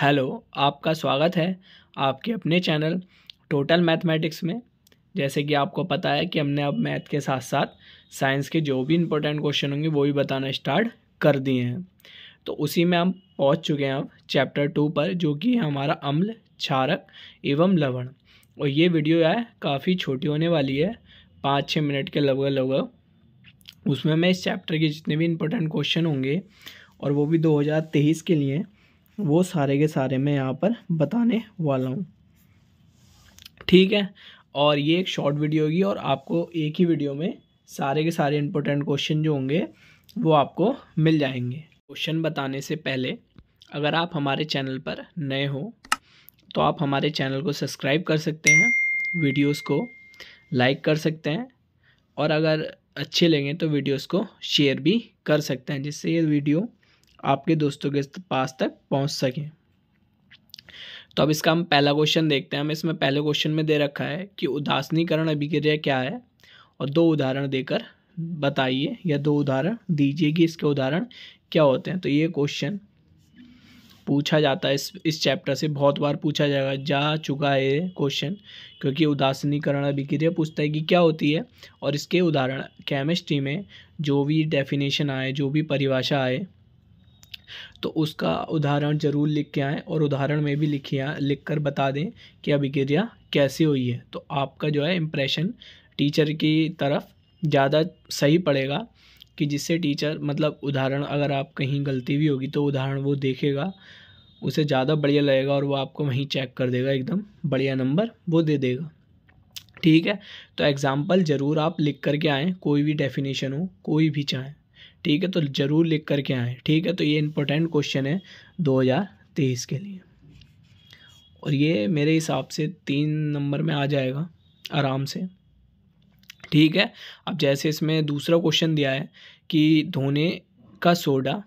hello आपका स्वागत है आपके अपने चैनल टोटल मैथमेटिक्स में जैसे कि आपको पता है कि हमने अब मैथ के साथ साथ साइंस के जो भी इम्पोर्टेंट क्वेश्चन होंगे वो भी बताना स्टार्ट कर दिए हैं तो उसी में हम पहुंच चुके हैं अब चैप्टर टू पर जो कि है हमारा अम्ल क्षारक एवं लवण और ये वीडियो है काफ़ी छोटी होने वाली है पाँच छः मिनट के लगभग लगभग उसमें हमें इस चैप्टर के जितने भी इम्पोर्टेंट क्वेश्चन होंगे और वो भी 2023 के लिए हैं वो सारे के सारे मैं यहाँ पर बताने वाला हूँ ठीक है और ये एक शॉर्ट वीडियो होगी और आपको एक ही वीडियो में सारे के सारे इंपॉर्टेंट क्वेश्चन जो होंगे वो आपको मिल जाएंगे क्वेश्चन बताने से पहले अगर आप हमारे चैनल पर नए हो तो आप हमारे चैनल को सब्सक्राइब कर सकते हैं वीडियोस को लाइक कर सकते हैं और अगर अच्छे लगें तो वीडियोस को शेयर भी कर सकते हैं जिससे ये वीडियो आपके दोस्तों के पास तक पहुँच सकें तो अब इसका हम पहला क्वेश्चन देखते हैं हम इसमें पहले क्वेश्चन में दे रखा है कि उदासनीकरण अभिक्रिया क्या है और दो उदाहरण देकर बताइए या दो उदाहरण दीजिए कि इसके उदाहरण क्या होते हैं तो ये क्वेश्चन पूछा जाता है इस इस चैप्टर से बहुत बार पूछा जाएगा जा चुका है क्वेश्चन क्योंकि उदासनीकरण अभिक्रिया पूछता है कि क्या होती है और इसके उदाहरण केमिस्ट्री में जो भी डेफिनेशन आए जो भी परिभाषा आए तो उसका उदाहरण ज़रूर लिख के आएँ और उदाहरण में भी लिखिए लिख कर बता दें कि अभिक्रिया कैसे हुई है तो आपका जो है इम्प्रेशन टीचर की तरफ ज़्यादा सही पड़ेगा कि जिससे टीचर मतलब उदाहरण अगर आप कहीं गलती भी होगी तो उदाहरण वो देखेगा उसे ज़्यादा बढ़िया लगेगा और वो आपको वहीं चेक कर देगा एकदम बढ़िया नंबर वो दे देगा ठीक है तो एग्ज़ाम्पल ज़रूर आप लिख करके आएँ कोई भी डेफिनेशन हो कोई भी चाहें ठीक है तो ज़रूर लिख करके आएँ ठीक है तो ये इम्पोर्टेंट क्वेश्चन है दो हज़ार तेईस के लिए और ये मेरे हिसाब से तीन नंबर में आ जाएगा आराम से ठीक है अब जैसे इसमें दूसरा क्वेश्चन दिया है कि धोने का सोडा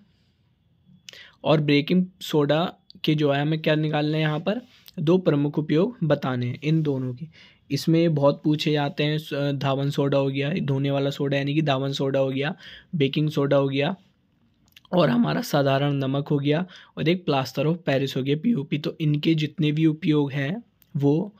और ब्रेकिंग सोडा के जो है हमें क्या निकालना है यहाँ पर दो प्रमुख उपयोग बताने हैं इन दोनों के इसमें बहुत पूछे जाते हैं धावन सोडा हो गया धोने वाला सोडा यानी कि धावन सोडा हो गया बेकिंग सोडा हो गया और हमारा साधारण नमक हो गया और एक प्लास्टर ऑफ पेरिस हो गया पीओपी तो इनके जितने भी उपयोग हैं वो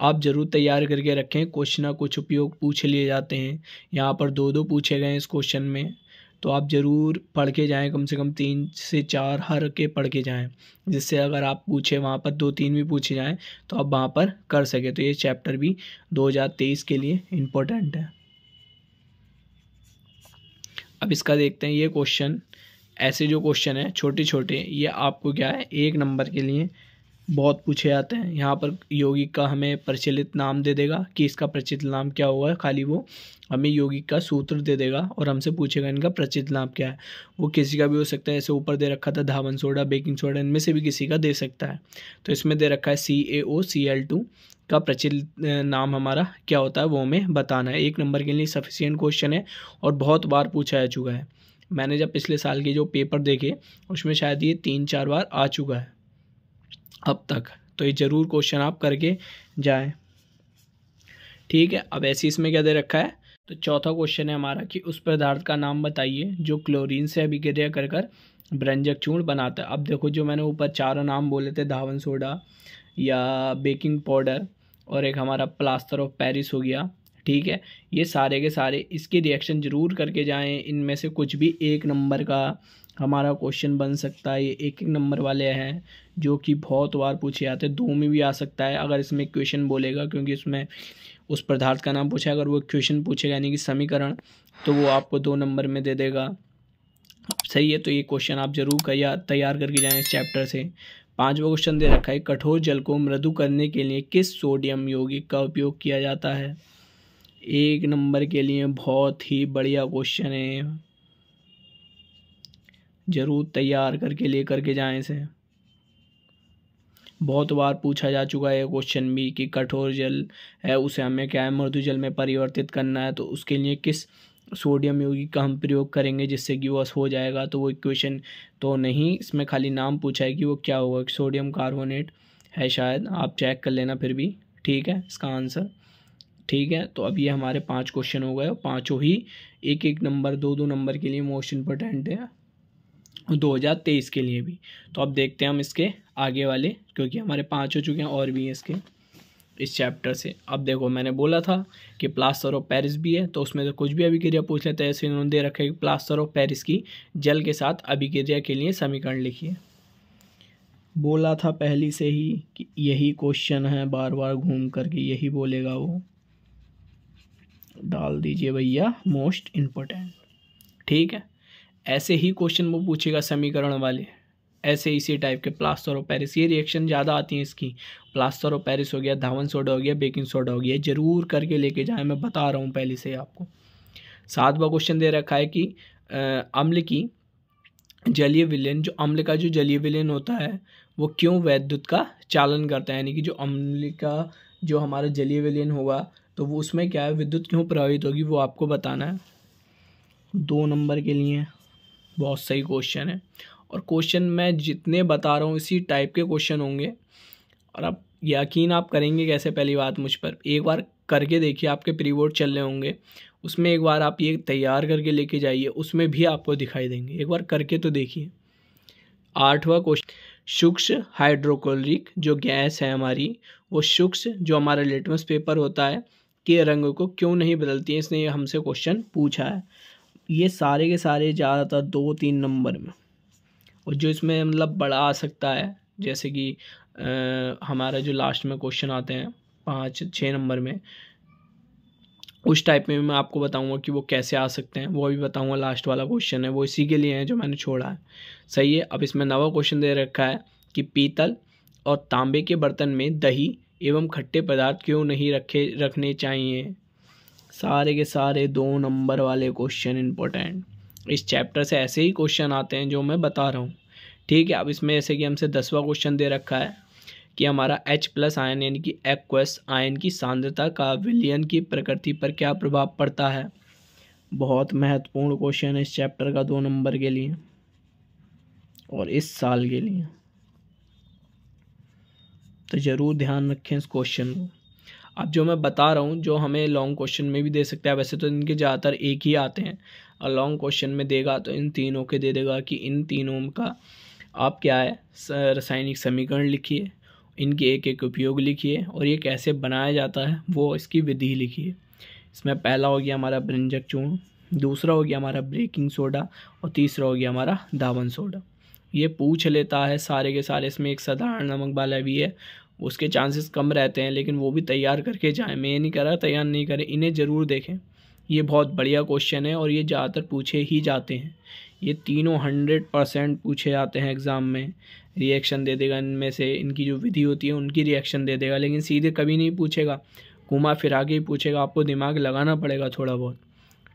आप ज़रूर तैयार करके रखें कुछ ना कुछ उपयोग पूछ लिए जाते हैं यहाँ पर दो दो पूछे गए हैं इस क्वेश्चन में तो आप ज़रूर पढ़ के जाएँ कम से कम तीन से चार हर के पढ़ के जाएँ जिससे अगर आप पूछे वहाँ पर दो तीन भी पूछे जाएँ तो आप वहाँ पर कर सकें तो ये चैप्टर भी 2023 के लिए इम्पोर्टेंट है अब इसका देखते हैं ये क्वेश्चन ऐसे जो क्वेश्चन है छोटे छोटे ये आपको क्या है एक नंबर के लिए बहुत पूछे जाते हैं यहाँ पर योगिक का हमें प्रचलित नाम दे देगा कि इसका प्रचलित नाम क्या हुआ है खाली वो हमें योगिक का सूत्र दे देगा और हमसे पूछेगा इनका प्रचलित नाम क्या है वो किसी का भी हो सकता है ऐसे ऊपर दे रखा था धावन सोडा बेकिंग सोडा इनमें से भी किसी का दे सकता है तो इसमें दे रखा है सी ए ओ सी एल टू का प्रचलित नाम हमारा क्या होता है वो हमें बताना है एक नंबर के लिए सफिशियंट क्वेश्चन है और बहुत बार पूछा जा चुका है मैंने जब पिछले साल के जो पेपर देखे उसमें शायद ये तीन चार बार आ चुका है अब तक तो ये ज़रूर क्वेश्चन आप करके जाए ठीक है अब ऐसे इसमें क्या दे रखा है तो चौथा क्वेश्चन है हमारा कि उस पदार्थ का नाम बताइए जो क्लोरीन से अभिक्रिया कर कर ब्रंजक चूर्ण बनाता है अब देखो जो मैंने ऊपर चारों नाम बोले थे धावन सोडा या बेकिंग पाउडर और एक हमारा प्लास्टर ऑफ पेरिस हो गया ठीक है ये सारे के सारे इसके रिएक्शन ज़रूर करके जाएं इनमें से कुछ भी एक नंबर का हमारा क्वेश्चन बन सकता है ये एक एक नंबर वाले हैं जो कि बहुत बार पूछे जाते हैं दो में भी आ सकता है अगर इसमें क्वेश्चन बोलेगा क्योंकि इसमें उस पदार्थ का नाम पूछा अगर वो क्वेश्चन पूछेगा यानी कि समीकरण तो वो आपको दो नंबर में दे देगा सही है तो ये क्वेश्चन आप जरूर तैयार करके जाएँ इस चैप्टर से पाँचवा क्वेश्चन दे रखा है कठोर जल को मृदु करने के लिए किस सोडियम यौगिक का उपयोग किया जाता है एक नंबर के लिए बहुत ही बढ़िया क्वेश्चन है ज़रूर तैयार करके ले करके जाएं इसे बहुत बार पूछा जा चुका है क्वेश्चन भी कि कठोर जल है उसे हमें क्या है मृदु जल में परिवर्तित करना है तो उसके लिए किस सोडियम योगी का हम प्रयोग करेंगे जिससे कि वह हो जाएगा तो वो इक्वेशन तो नहीं इसमें खाली नाम पूछा है कि वो क्या होगा सोडियम कार्बोनेट है शायद आप चेक कर लेना फिर भी ठीक है इसका आंसर ठीक है तो अब ये हमारे पांच क्वेश्चन हो गए पांचों ही एक एक नंबर दो दो नंबर के लिए मोस्ट इंपॉर्टेंट है 2023 के लिए भी तो अब देखते हैं हम इसके आगे वाले क्योंकि हमारे पाँच हो चुके हैं और भी हैं इसके इस चैप्टर से अब देखो मैंने बोला था कि प्लास्टर ऑफ पेरिस भी है तो उसमें तो कुछ भी अभिक्रिया पूछ लेते हैं ऐसे इन्होंने दे रखा है कि प्लास्टर ऑफ पेरिस की जल के साथ अभिक्रिया के लिए समीकरण लिखिए बोला था पहले से ही कि यही क्वेश्चन है बार बार घूम करके यही बोलेगा वो डाल दीजिए भैया मोस्ट इम्पोर्टेंट ठीक है ऐसे ही क्वेश्चन वो पूछेगा समीकरण वाले ऐसे इसी टाइप के प्लास्टर ऑफ पेरिस ये रिएक्शन ज़्यादा आती हैं इसकी प्लास्टर ऑफ पेरिस हो गया धावन सोडा हो गया बेकिंग सोडा हो गया ज़रूर करके लेके जाएं मैं बता रहा हूँ पहले से आपको सातवा क्वेश्चन दे रखा है कि अम्ल की जलीय विलयन जो अम्ल का जो जलीय विलयन होता है वो क्यों वैद्युत का चालन करता है यानी कि जो अम्ल का जो हमारा जलीय विलयन होगा तो वो उसमें क्या है विद्युत क्यों प्रभावित होगी वो आपको बताना है दो नंबर के लिए बहुत सही क्वेश्चन है और क्वेश्चन मैं जितने बता रहा हूँ इसी टाइप के क्वेश्चन होंगे और आप यकीन आप करेंगे कैसे पहली बात मुझ पर एक बार करके देखिए आपके प्री बोर्ड चल रहे होंगे उसमें एक बार आप ये तैयार करके लेके जाइए उसमें भी आपको दिखाई देंगे एक बार करके तो देखिए आठवां क्वेश्चन सूक्ष्म हाइड्रोक्लोरिक जो गैस है हमारी वो सूक्ष्म जो हमारा लिटमस पेपर होता है के रंग को क्यों नहीं बदलती है इसने हमसे क्वेश्चन पूछा है ये सारे के सारे ज़्यादातर दो तीन नंबर में और जो इसमें मतलब बड़ा आ सकता है जैसे कि हमारा जो लास्ट में क्वेश्चन आते हैं पाँच छः नंबर में उस टाइप में मैं आपको बताऊंगा कि वो कैसे आ सकते हैं वो भी बताऊंगा लास्ट वाला क्वेश्चन है वो इसी के लिए है जो मैंने छोड़ा है सही है अब इसमें नवा क्वेश्चन दे रखा है कि पीतल और तांबे के बर्तन में दही एवं खट्टे पदार्थ क्यों नहीं रखे रखने चाहिए सारे के सारे दो नंबर वाले क्वेश्चन इंपॉर्टेंट इस चैप्टर से ऐसे ही क्वेश्चन आते हैं जो मैं बता रहा हूँ ठीक है अब इसमें जैसे कि हमसे दसवां क्वेश्चन दे रखा है कि हमारा H प्लस आयन यानी कि एक्वस आयन की सांद्रता का विलियन की प्रकृति पर क्या प्रभाव पड़ता है बहुत महत्वपूर्ण क्वेश्चन है इस चैप्टर का दो नंबर के लिए और इस साल के लिए तो ज़रूर ध्यान रखें इस क्वेश्चन को अब जो मैं बता रहा हूँ जो हमें लॉन्ग क्वेश्चन में भी दे सकते हैं वैसे तो इनके ज़्यादातर एक ही आते हैं और लॉन्ग क्वेश्चन में देगा तो इन तीनों के दे देगा कि इन तीनों का आप क्या है रासायनिक समीकरण लिखिए इनके एक एक उपयोग लिखिए और ये कैसे बनाया जाता है वो इसकी विधि लिखिए इसमें पहला हो गया हमारा ब्रंजक चूर्ण दूसरा हो गया हमारा ब्रेकिंग सोडा और तीसरा हो गया हमारा दावन सोडा ये पूछ लेता है सारे के सारे इसमें एक साधारण नमक वाला भी है उसके चांसेस कम रहते हैं लेकिन वो भी तैयार करके जाएं मैं ये नहीं करा रहा तैयार नहीं करें इन्हें ज़रूर देखें ये बहुत बढ़िया क्वेश्चन है और ये ज़्यादातर पूछे ही जाते हैं ये तीनों हंड्रेड परसेंट पूछे जाते हैं एग्ज़ाम में रिएक्शन दे देगा इनमें से इनकी जो विधि होती है उनकी रिएक्शन दे देगा लेकिन सीधे कभी नहीं पूछेगा घुमा फिरा के ही पूछेगा आपको दिमाग लगाना पड़ेगा थोड़ा बहुत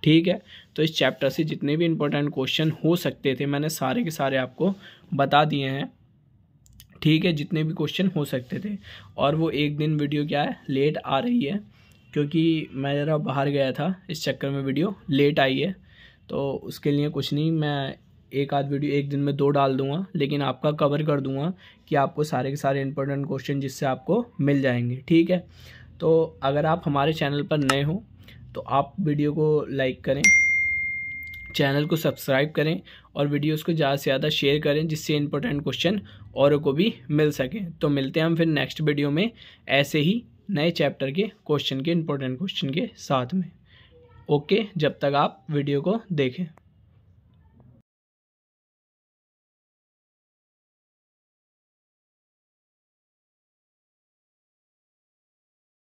ठीक है तो इस चैप्टर से जितने भी इम्पोर्टेंट क्वेश्चन हो सकते थे मैंने सारे के सारे आपको बता दिए हैं ठीक है जितने भी क्वेश्चन हो सकते थे और वो एक दिन वीडियो क्या है लेट आ रही है क्योंकि मैं ज़रा बाहर गया था इस चक्कर में वीडियो लेट आई है तो उसके लिए कुछ नहीं मैं एक आध वीडियो एक दिन में दो डाल दूंगा लेकिन आपका कवर कर दूंगा कि आपको सारे के सारे इंपॉर्टेंट क्वेश्चन जिससे आपको मिल जाएंगे ठीक है तो अगर आप हमारे चैनल पर नए हो तो आप वीडियो को लाइक करें चैनल को सब्सक्राइब करें और वीडियोस को ज़्यादा से ज़्यादा शेयर करें जिससे इंपॉर्टेंट क्वेश्चन औरों को भी मिल सके तो मिलते हैं हम फिर नेक्स्ट वीडियो में ऐसे ही नए चैप्टर के क्वेश्चन के इंपॉर्टेंट क्वेश्चन के साथ में ओके जब तक आप वीडियो को देखें